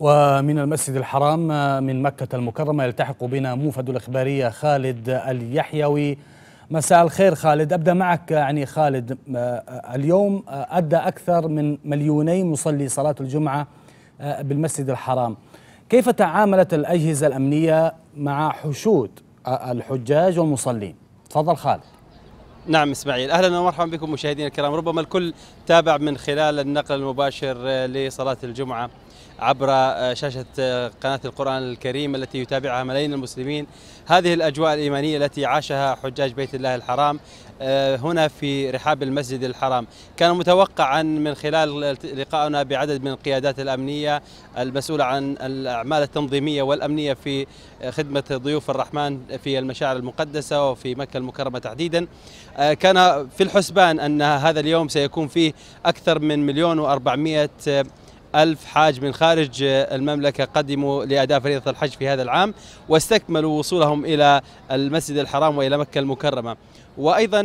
ومن المسجد الحرام آه، من مكة المكرمة يلتحق بنا موفد الإخبارية خالد اليحيوي مساء الخير خالد أبدأ معك آه، يعني خالد آه، اليوم أدى أكثر من مليوني مصلي صلاة الجمعة بالمسجد الحرام كيف تعاملت الأجهزة الأمنية مع حشود الحجاج والمصلين تفضل خالد نعم اسماعيل اهلا ومرحبا بكم مشاهدينا الكرام ربما الكل تابع من خلال النقل المباشر آه، لصلاه الجمعه عبر آه، شاشه آه، قناه القران الكريم التي يتابعها ملايين المسلمين هذه الاجواء الايمانيه التي عاشها حجاج بيت الله الحرام هنا في رحاب المسجد الحرام كان متوقعا من خلال لقائنا بعدد من القيادات الأمنية المسؤولة عن الأعمال التنظيمية والأمنية في خدمة ضيوف الرحمن في المشاعر المقدسة وفي مكة المكرمة تحديدا آه، كان في الحسبان أن هذا اليوم سيكون فيه أكثر من مليون وأربعمائة آه، ألف حاج من خارج آه، المملكة قدموا لأداء فريضة الحج في هذا العام واستكملوا وصولهم إلى المسجد الحرام وإلى مكة المكرمة وأيضا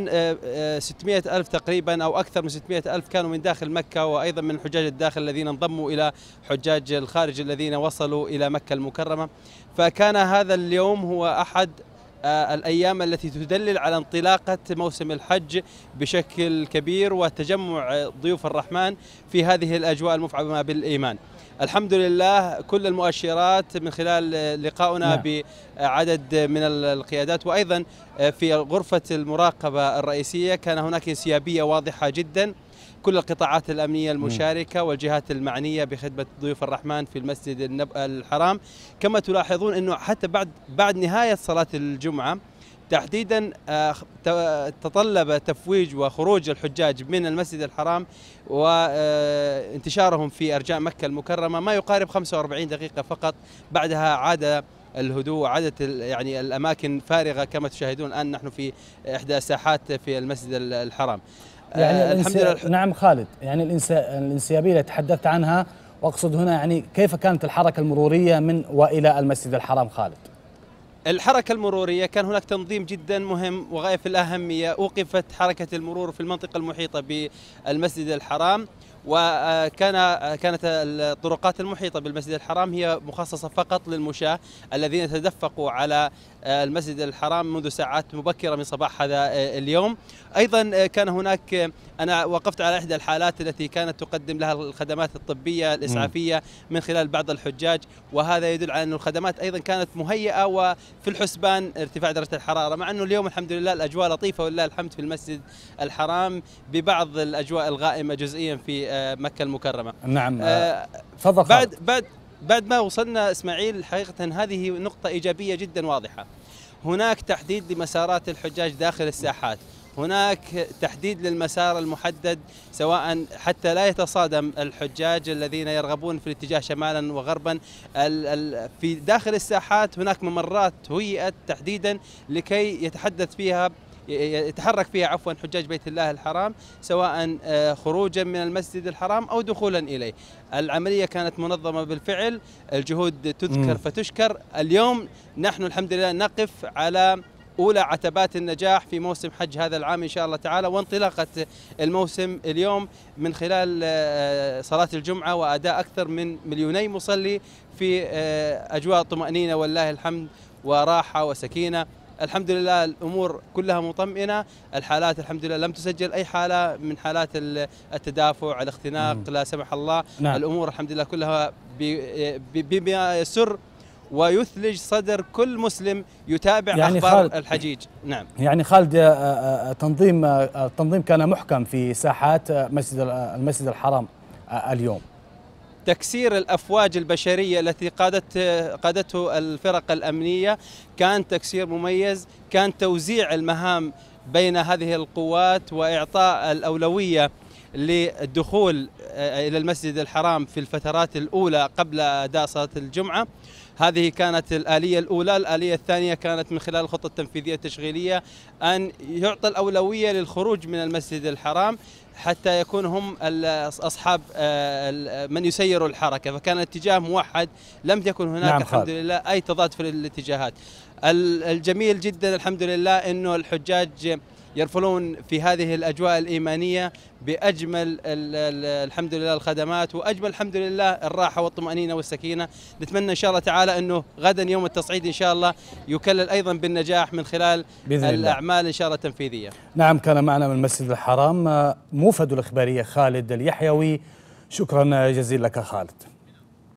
600 ألف تقريبا أو أكثر من 600 ألف كانوا من داخل مكة وأيضا من حجاج الداخل الذين انضموا إلى حجاج الخارج الذين وصلوا إلى مكة المكرمة فكان هذا اليوم هو أحد آه، الأيام التي تدلل على انطلاقة موسم الحج بشكل كبير وتجمع ضيوف الرحمن في هذه الأجواء المفعمة بالإيمان الحمد لله كل المؤشرات من خلال لقاؤنا نعم. بعدد من القيادات وأيضا آه، في غرفة المراقبة الرئيسية كان هناك انسيابية واضحة جداً كل القطاعات الأمنية المشاركة والجهات المعنية بخدمة ضيوف الرحمن في المسجد النب... الحرام كما تلاحظون أنه حتى بعد, بعد نهاية صلاة الجمعة تحديدا آه، تطلب تفويج وخروج الحجاج من المسجد الحرام وانتشارهم آه، في ارجاء مكه المكرمه ما يقارب 45 دقيقه فقط بعدها عاد الهدوء عادت يعني الاماكن فارغه كما تشاهدون الان نحن في احدى الساحات في المسجد الحرام يعني آه، الحمد لله نعم خالد يعني الانسيابيه اللي تحدثت عنها واقصد هنا يعني كيف كانت الحركه المروريه من والى المسجد الحرام خالد؟ الحركة المرورية كان هناك تنظيم جدا مهم وغاية في الأهمية أوقفت حركة المرور في المنطقة المحيطة بالمسجد الحرام وكان كانت الطرقات المحيطه بالمسجد الحرام هي مخصصه فقط للمشاة الذين تدفقوا على آه، المسجد الحرام منذ ساعات مبكره من صباح هذا آه، اليوم ايضا آه، كان هناك انا وقفت على احدى الحالات التي كانت تقدم لها الخدمات الطبيه الاسعافيه من خلال بعض الحجاج وهذا يدل على ان الخدمات ايضا كانت مهيئه وفي الحسبان ارتفاع درجه الحراره مع انه اليوم الحمد لله الاجواء لطيفه ولله الحمد في المسجد الحرام ببعض الاجواء الغائمه جزئيا في آه، مكه المكرمه نعم آه، آه، تفضل بعد بعد بعد ما وصلنا اسماعيل حقيقه هذه نقطه ايجابيه جدا واضحه هناك تحديد لمسارات الحجاج داخل الساحات هناك تحديد للمسار المحدد سواء حتى لا يتصادم الحجاج الذين يرغبون في الاتجاه شمالا وغربا في داخل الساحات هناك ممرات هيئت تحديدا لكي يتحدث فيها يتحرك فيها عفوا حجاج بيت الله الحرام سواء آه، خروجا من المسجد الحرام او دخولا اليه. العمليه كانت منظمه بالفعل، الجهود تذكر فتشكر، اليوم نحن الحمد لله نقف على اولى عتبات النجاح في موسم حج هذا العام ان شاء الله تعالى وانطلاقه الموسم اليوم من خلال آه، صلاه الجمعه واداء اكثر من مليوني مصلي في آه، اجواء طمانينه والله الحمد وراحه وسكينه الحمد لله الامور كلها مطمئنه الحالات الحمد لله لم تسجل اي حاله من حالات التدافع الاختناق لا سمح الله نعم. الامور الحمد لله كلها بما يسر ويثلج صدر كل مسلم يتابع يعني اخبار خالد الحجيج نعم يعني خالد آه، آه، آه، تنظيم التنظيم كان محكم في ساحات مسجد المسجد الحرام اليوم تكسير الافواج البشريه التي قادت قادته الفرق الامنيه كان تكسير مميز كان توزيع المهام بين هذه القوات واعطاء الاولويه للدخول آه، الى المسجد الحرام في الفترات الاولى قبل اداء صلاه الجمعه هذه كانت الآلية الأولى الآلية الثانية كانت من خلال الخطة التنفيذية التشغيلية أن يعطى الأولوية للخروج من المسجد الحرام حتى يكون هم أصحاب آه، من يسيروا الحركة فكان الاتجاه موحد لم يكن هناك نعم الحمد لله أي تضاد في الاتجاهات الجميل جدا الحمد لله أنه الحجاج يرفلون في هذه الأجواء الإيمانية بأجمل الحمد لله الخدمات وأجمل الحمد لله الراحة والطمأنينة والسكينة نتمنى إن شاء الله تعالى أنه غدا يوم التصعيد إن شاء الله يكلل أيضا بالنجاح من خلال الأعمال الله. إن شاء الله التنفيذية نعم كان معنا من المسجد الحرام آه، موفد الإخبارية خالد اليحيوي شكرا جزيلا لك خالد